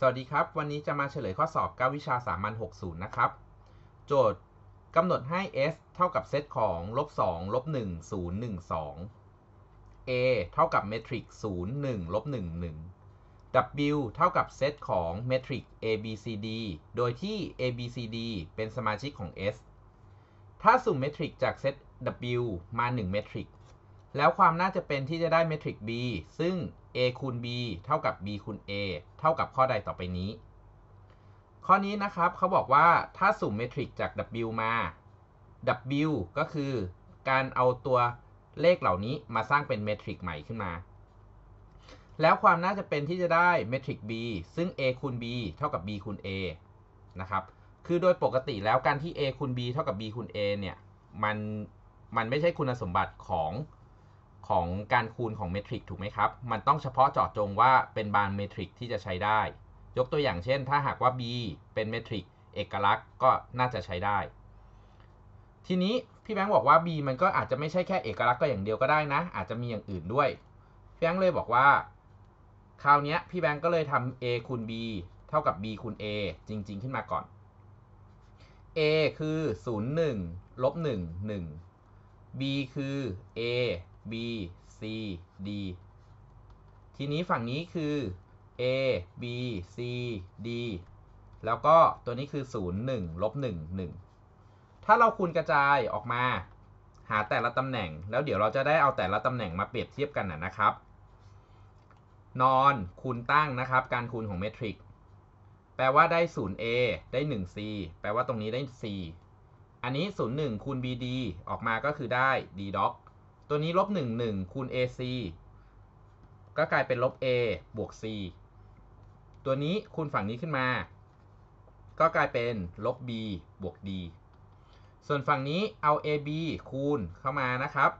สวัสดีครับ วันนี้จะมาเฉลยข้อสอบ9วิชาสามัญ60นะครับ โจทย์กำหนดให้ s เท่ากับเซต ของลบ2ลบ1 0 1 2 a เท่ากับเมทริก0 1ลบ1 1 w เท่ากับเซตของเมทริก a b c d โดยที่ a b c d เป็นสมาชิกของ s ถ้าสุ่มเมทริกจากเซต w มา 1 เมทริกแล้วความน่าจะเป็นที่จะได้เมทริก b ซึ่ง a คูณ b เท่ากับ b คูณ a เท่ากับข้อใดต่อไปนี้ ข้อนี้นะครับเขาบอกว่าถ้าสุ่มเมทริกจาก w มา w ก็คือ การเอาตัวเลขเหล่านี้มาสร้างเป็นเมทริกใหม่ขึ้นมา แล้วความน่าจะเป็นที่จะได้เมทริก b ซึ่ง a คูณ b เท่ากับ b คูณ a นะครับ คือโดยปกติแล้วการที่ a คูณ b เท่ากับ b คูณ a เนี่ยมันมันไม่ใช่คุณสมบัติของของการคูณของเมทริกถูกไหมครับ มันต้องเฉพาะเจาะจงว่าเป็นบานเมทริกที่จะใช้ได้ ยกตัวอย่างเช่น ถ้าหากว่า b เป็นเมทริกเอกลักษณ์ก็น่าจะใช้ได้ ทีนี้พี่แบงค์ บอกว่า b มันก็อาจจะไม่ใช่แค่เอกลักษณ์ก็อย่างเดียวก็ได้นะ อาจจะมีอย่างอื่นด้วย พี่แบงค์เลยบอกว่า คราวนี้พี่แบงค์ก็เลยทำ a คูณ b เท่ากับ b คูณ a จริงๆขึ้นมาก่อน a คือ 0 1ลบ1 1 b คือ a B C D ทีนี้ฝั่งนี้คือ A B C D แล้วก็ตัวนี้คือ 0 1ลบ1 1 ถ้าเราคูณกระจายออกมา หาแต่ละตำแหน่ง แล้วเดี๋ยวเราจะได้เอาแต่ละตำแหน่งมาเปรียบเทียบกันนะครับ นอนคูณตั้งนะครับการคูณของเมทริกแปลว่าได้ 0A ได้ 1C แปลว่าตรงนี้ได้ C อันนี้ 01คูณ BD ออกมาก็คือได้ D doc ตัวนี้ลบหนึ่งหนึ่งคูณ AC ก็กลายเป็นลบ A บวก C ตัวนี้คูณฝั่งนี้ขึ้นมา ก็กลายเป็นลบ B บวก D ส่วนฝั่งนี้เอา AB คูณเข้ามานะครับ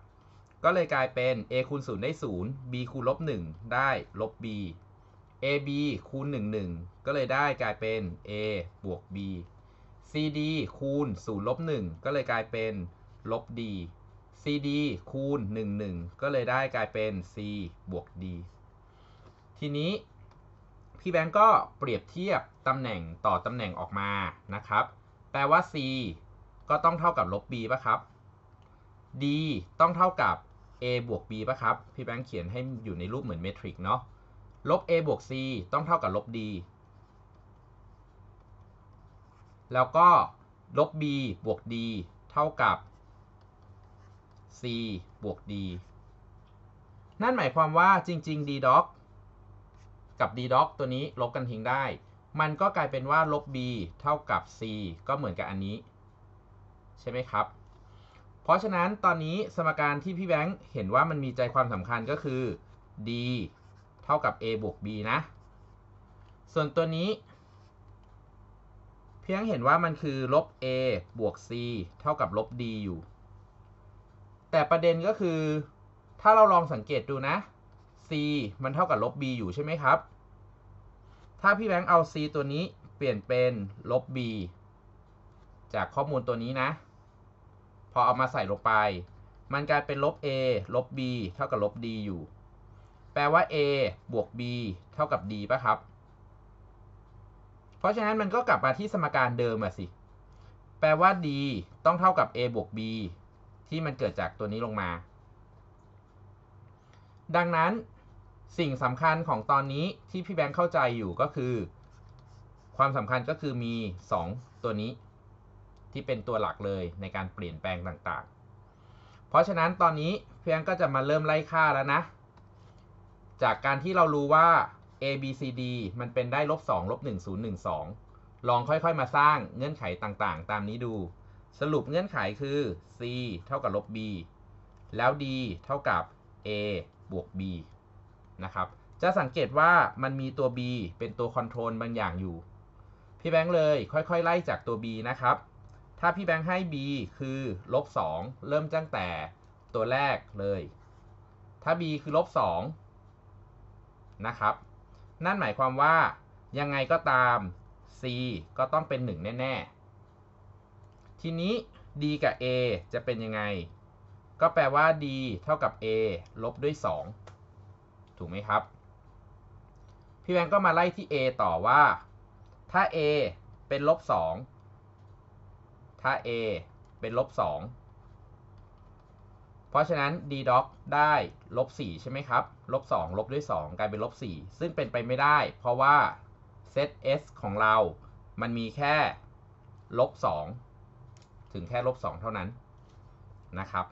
ก็เลยกลายเป็น A คูณ0ได้0 B คูณลบ1ได้ลบ B AB คูณ 1 1 ก็เลยได้กลายเป็น A บวก B CD คูณ0ลบ 1 ก็เลยกลายเป็น ลบ D CD คูณ1 1ก็เลยได้กลายเป็น C บวก D ทีนี้ พี่แบงก์ก็เปรียบเทียบตำแหน่งต่อตำแหน่งออกมานะครับ แปลว่า C ก็ต้องเท่ากับลบ B ป่ะครับ D ต้องเท่ากับ A บวก B ป่ะครับพี่แบงค์เขียนให้อยู่ในรูปเหมือนเมทริกเนาะลบ A บวก C ต้องเท่ากับลบ D แล้วก็ลบ B บวก D เท่ากับ c บวก d นั่นหมายความว่าจริงๆ d doc กับ d doc ตัวนี้ลบกันทิ้งได้ มันก็กลายเป็นว่าลบ b เท่ากับ c ก็เหมือนกับอันนี้ ใช่ไหมครับ เพราะฉะนั้นตอนนี้สมการที่พี่แบงค์เห็นว่ามันมีใจความสำคัญก็คือ d เท่ากับ a บวก b นะ ส่วนตัวนี้ เพียงเห็นว่ามันคือลบ a บวก c เท่ากับลบ d อยู่แต่ประเด็นก็คือ ถ้าเราลองสังเกตดูนะ c มันเท่ากับลบ b อยู่ใช่ไหมครับ ถ้าพี่แบงค์เอา c ตัวนี้เปลี่ยนเป็นลบ b จากข้อมูลตัวนี้นะ พอเอามาใส่ลงไป มันกลายเป็นลบ a ลบ b เท่ากับลบ d อยู่ แปลว่า a บวก b เท่ากับ d ป่ะครับ เพราะฉะนั้นมันก็กลับมาที่สมการเดิมอะสิ แปลว่า d ต้องเท่ากับ a บวก b ที่มันเกิดจากตัวนี้ลงมา ดังนั้นสิ่งสำคัญของตอนนี้ที่พี่แบงค์เข้าใจอยู่ก็คือ ความสำคัญก็คือมี 2 ตัวนี้ ที่เป็นตัวหลักเลยในการเปลี่ยนแปลงต่างๆ เพราะฉะนั้นตอนนี้พี่แบงค์ก็จะมาเริ่มไล่ค่าแล้วนะ จากการที่เรารู้ว่า a b c d มันเป็นได้ลบ2ลบ1 0 1 2 ลองค่อย ๆมาสร้างเงื่อนไขต่างๆ ตามนี้ดูสรุปเงื่อนไขคือ c เท่ากับลบ b แล้ว d เท่ากับ a บวก b นะครับ จะสังเกตว่ามันมีตัว b เป็นตัวคอนโทรลบางอย่างอยู่ พี่แบงค์เลยค่อยๆไล่จากตัว b นะครับ ถ้าพี่แบงค์ให้ b คือ ลบ 2 เริ่มตั้งแต่ตัวแรกเลย ถ้า b คือลบ 2 นะครับ นั่นหมายความว่ายังไงก็ตาม c ก็ต้องเป็น 1 แน่ๆทีนี้ d กับ a จะเป็นยังไง ก็แปลว่า d เท่ากับ a ลบด้วย 2 ถูกไหมครับ พี่แบงก็มาไล่ที่ a ต่อว่า ถ้า a เป็นลบ 2 ถ้า a เป็นลบ 2 เพราะฉะนั้น d doc ได้ลบ 4 ใช่ไหมครับ ลบ 2 ลบด้วย 2 กลายเป็นลบ 4 ซึ่งเป็นไปไม่ได้ เพราะว่าเซต S ของเรา มันมีแค่ ลบ 2ถึงแค่ลบ2เท่านั้นนะครับ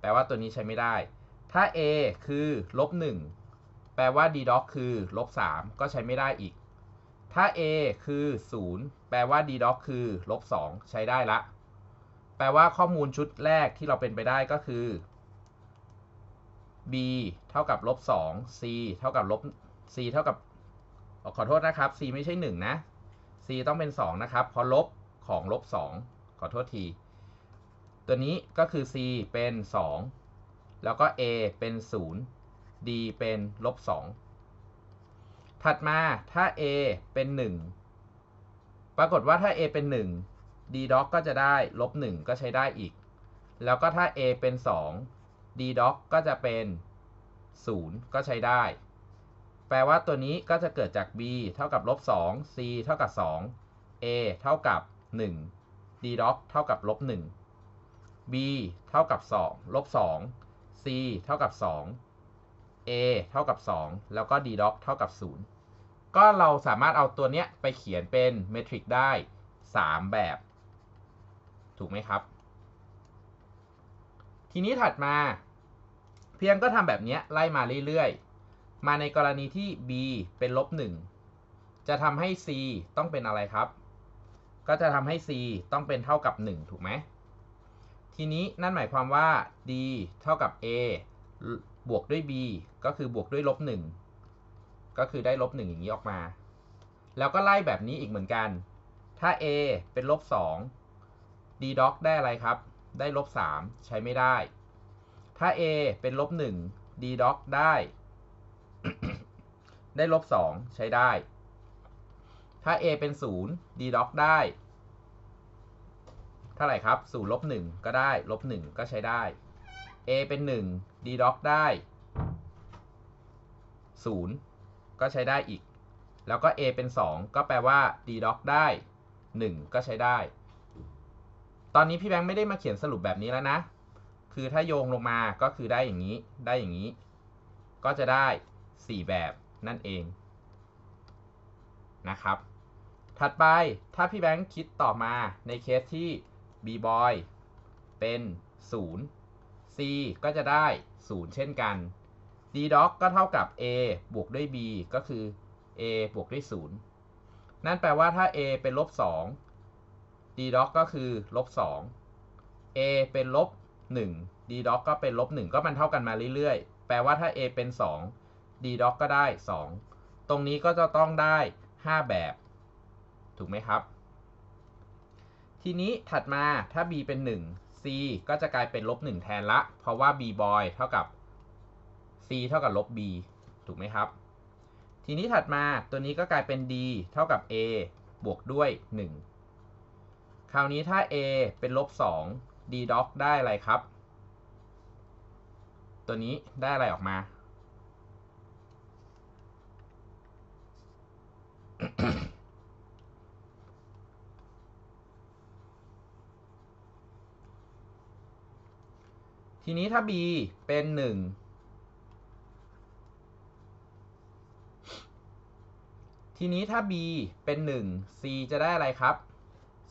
แปลว่าตัวนี้ใช้ไม่ได้ ถ้า a คือลบ1แปลว่า d doc คือลบ3ก็ใช้ไม่ได้อีก ถ้า a คือ 0 แปลว่า d doc คือลบ2ใช้ได้ละ แปลว่าข้อมูลชุดแรกที่เราเป็นไปได้ก็คือ b เท่ากับลบ2 c เท่ากับลบ c เท่ากับ ขอโทษนะครับ c ไม่ใช่ 1 นะ c ต้องเป็น 2 นะครับ เพราะลบของลบ2ขอโทษที ตัวนี้ก็คือ c เป็น 2 แล้วก็ a เป็น 0 d เป็นลบ2ถัดมา ถ้า a เป็น 1 ปรากฏว่าถ้า a เป็น 1 d doc ก็จะได้ลบ1 ก็ใช้ได้อีก แล้วก็ถ้า a เป็น 2 d doc ก็จะเป็น 0 ก็ใช้ได้ แปลว่าตัวนี้ก็จะเกิดจาก b เท่ากับลบ2 c เท่ากับ 2 a เท่ากับ 1 d doc เท่ากับลบ1 b เท่ากับ2ลบ2 c เท่ากับ 2 a เท่ากับ 2 แล้วก็ d doc เท่ากับ 0ก็เราสามารถเอาตัวเนี้ยไปเขียนเป็นเมทริกได้ 3 แบบ ถูกไหมครับ ทีนี้ถัดมาเพียงก็ทำแบบเนี้ยไล่มาเรื่อย ๆ มาในกรณีที่ b เป็นลบ1จะทำให้ c ต้องเป็นอะไรครับก็จะทำให้ c ต้องเป็นเท่ากับ 1 ถูกไหม ทีนี้นั่นหมายความว่า d เท่ากับ a บวกด้วย b ก็คือบวกด้วยลบ 1 ก็คือได้ลบ 1 อย่างนี้ออกมา แล้วก็ไล่แบบนี้อีกเหมือนกัน ถ้า a เป็นลบ 2 d doc ได้อะไรครับ ได้ลบ 3 ใช้ไม่ได้ ถ้า a เป็นลบ 1 d doc ได้ ได้ลบ 2 ใช้ได้ ถ้า a เป็น 0 d doc ได้ท่าไหร่ ครับสูลบ 1 ก็ได้ ลบ 1 ก็ใช้ได้ a เป็น 1 d doc ได้ 0 ก็ใช้ได้อีก แล้วก็ a เป็น 2 ก็แปลว่า d doc ได้ 1 ก็ใช้ได้ ตอนนี้พี่แบงค์ไม่ได้มาเขียนสรุปแบบนี้แล้วนะ คือถ้าโยงลงมาก็คือได้อย่างนี้ ได้อย่างนี้ ก็จะได้ 4 แบบนั่นเองนะครับ ถัดไป ถ้าพี่แบงค์คิดต่อมาในเคสที่ b boy เป็น 0 c ก็จะได้ 0 เช่นกัน d d o c ก็เท่ากับ a บวกด้วย b ก็คือ a บวกด้วย 0 นั่นแปลว่าถ้า a เป็นลบ 2 d d o c ก็คือลบ 2 a เป็นลบ 1 d d o c ก็เป็นลบ 1 ก็มันเท่ากันมาเรื่อยๆ แปลว่าถ้า a เป็น 2 d d o c ก็ได้ 2 ตรงนี้ก็จะต้องได้ 5 แบบ ถูกไหมครับทีนี้ถัดมาถ้า b เป็น 1 c ก็จะกลายเป็นลบ 1 แทนละ เพราะว่า b boy เท่ากับ c เท่ากับลบ b ถูกไหมครับ ทีนี้ถัดมาตัวนี้ก็กลายเป็น d เท่ากับ a บวกด้วย 1 คราวนี้ถ้า a เป็นลบ 2 d doc ได้อะไรครับ ตัวนี้ได้อะไรออกมาทีนี้ถ้า b เป็นหนึ่งทีนี้ถ้า b เป็นหนึ่ง c จะได้อะไรครับ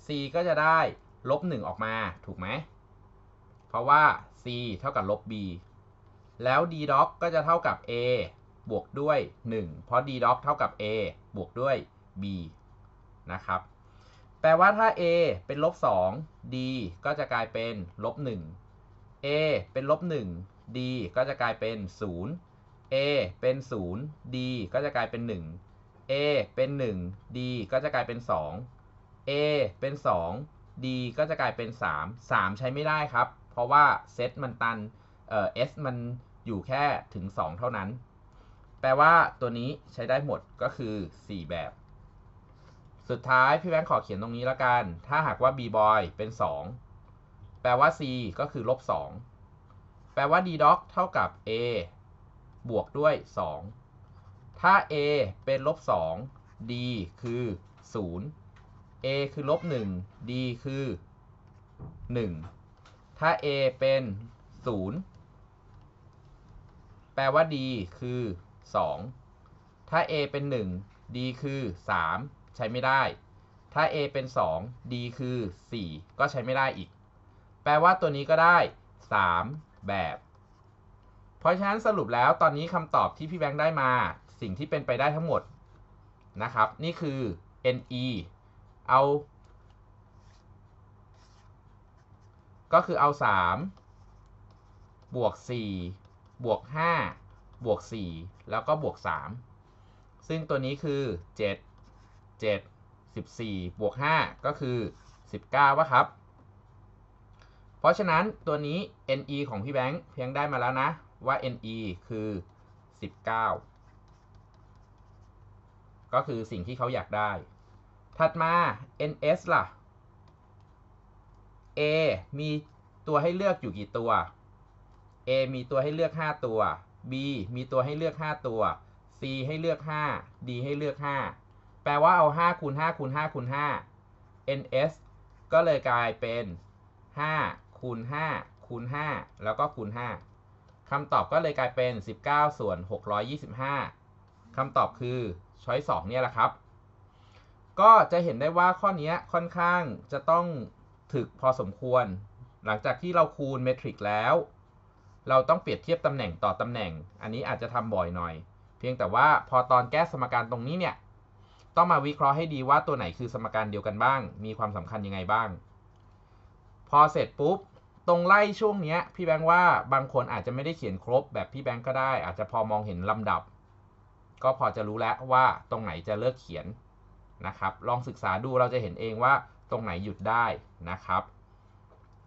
c ก็จะได้ลบหนึ่งออกมาถูกไหม เพราะว่า c เท่ากับลบ b แล้ว d doc ก็จะเท่ากับ a บวกด้วย 1 เพราะ d doc เท่ากับ a บวกด้วย b นะครับ แปลว่าถ้า a เป็นลบ 2 d ก็จะกลายเป็น ลบ 1 a เป็นลบ1 d ก็จะกลายเป็น 0 a เป็น 0 d ก็จะกลายเป็น 1 a เป็น 1 d ก็จะกลายเป็น 2 a เป็น 2 d ก็จะกลายเป็น 3 3 ใช้ไม่ได้ครับ เพราะว่าเซตมันตันเอ่อ s มันอยู่แค่ถึง 2 เท่านั้น แปลว่าตัวนี้ใช้ได้หมดก็คือ 4 แบบ สุดท้ายพี่แบงค์ขอเขียนตรงนี้แล้วกัน ถ้าหากว่า b boy เป็น 2แปลว่า c ก็คือ ลบ 2 แปลว่า d doc เท่ากับ a บวกด้วย 2 ถ้า a เป็นลบ 2 d คือ 0 a คือลบ 1 d คือ 1 ถ้า a เป็น 0 แปลว่า d คือ 2 ถ้า a เป็น 1 d คือ 3 ใช้ไม่ได้ ถ้า a เป็น 2 d คือ 4 ก็ใช้ไม่ได้อีกแปลว่าตัวนี้ก็ได้ 3 แบบ เพราะฉะนั้นสรุปแล้วตอนนี้คำตอบที่พี่แบงค์ได้มาสิ่งที่เป็นไปได้ทั้งหมดนะครับนี่คือ ne เอา ก็คือเอา 3 บวก 4 บวก 5 บวก 4 แล้วก็บวก 3 ซึ่งตัวนี้คือ 7 7 14 บวก 5 ก็คือ 19วะครับเพราะฉะนั้นตัวนี้ NE ของพี่แบงค์เพียงได้มาแล้วนะว่า NE คือ 19 ก็คือสิ่งที่เขาอยากได้ ถัดมา NS ล่ะ A มีตัวให้เลือกอยู่กี่ตัว A มีตัวให้เลือก 5 ตัว B มีตัวให้เลือก 5 ตัว C ให้เลือก 5 D ให้เลือก 5 แปลว่าเอา 5 คูณ 5 คูณ 5 คูณ 5 NS ก็เลยกลายเป็น 5คูณ5คูณ5แล้วก็คูณ 5คำตอบก็เลยกลายเป็น 19 ส่วน 625คำตอบคือช้อยสองเนี่ยแหละครับ ก็จะเห็นได้ว่าข้อนี้ค่อนข้างจะต้องถึกพอสมควร หลังจากที่เราคูณเมทริกแล้ว เราต้องเปรียบเทียบตำแหน่งต่อตำแหน่ง อันนี้อาจจะทำบ่อยหน่อย เพียงแต่ว่าพอตอนแก้สมการตรงนี้เนี่ย ต้องมาวิเคราะห์ให้ดีว่าตัวไหนคือสมการเดียวกันบ้าง มีความสำคัญยังไงบ้างพอเสร็จปุ๊บตรงไล่ช่วงเนี้ยพี่แบงค์ว่าบางคนอาจจะไม่ได้เขียนครบ แบบพี่แบงค์ก็ได้อาจจะพอมองเห็นลำดับ ก็พอจะรู้แล้วว่า ตรงไหนจะเลิกเขียนนะครับลองศึกษาดูเราจะเห็นเองว่า ตรงไหนหยุดได้นะครับ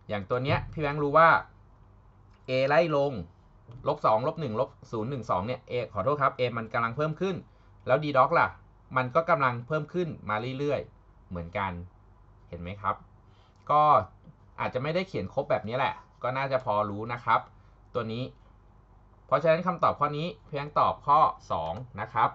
อย่างตัวเนี้ยพี่แบงค์รู้ว่า A ไล่ลงลบ2ลบ1ลบ0 1 2เนี่ย A ขอโทษครับ A มันกำลังเพิ่มขึ้นแล้ว D ด็อกล่ะ มันก็กำลังเพิ่มขึ้นมาเรื่อยๆเหมือนกันเห็นไหมครับ ก็อาจจะไม่ได้เขียนครบแบบนี้แหละ ก็น่าจะพอรู้นะครับ ตัวนี้ เพราะฉะนั้นคำตอบข้อนี้เพียงตอบข้อ 2 นะครับ